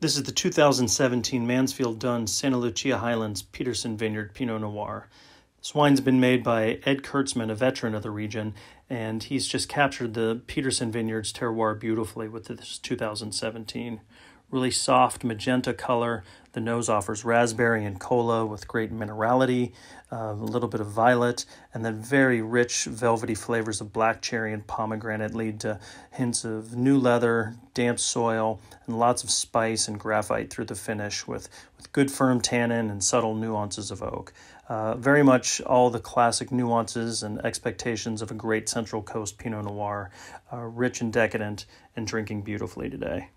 This is the 2017 Mansfield Dunn Santa Lucia Highlands Peterson Vineyard Pinot Noir. This wine's been made by Ed Kurtzman, a veteran of the region, and he's just captured the Peterson Vineyards terroir beautifully with this 2017 really soft magenta color. The nose offers raspberry and cola with great minerality, uh, a little bit of violet, and then very rich velvety flavors of black cherry and pomegranate lead to hints of new leather, damp soil, and lots of spice and graphite through the finish with, with good firm tannin and subtle nuances of oak. Uh, very much all the classic nuances and expectations of a great Central Coast Pinot Noir, uh, rich and decadent and drinking beautifully today.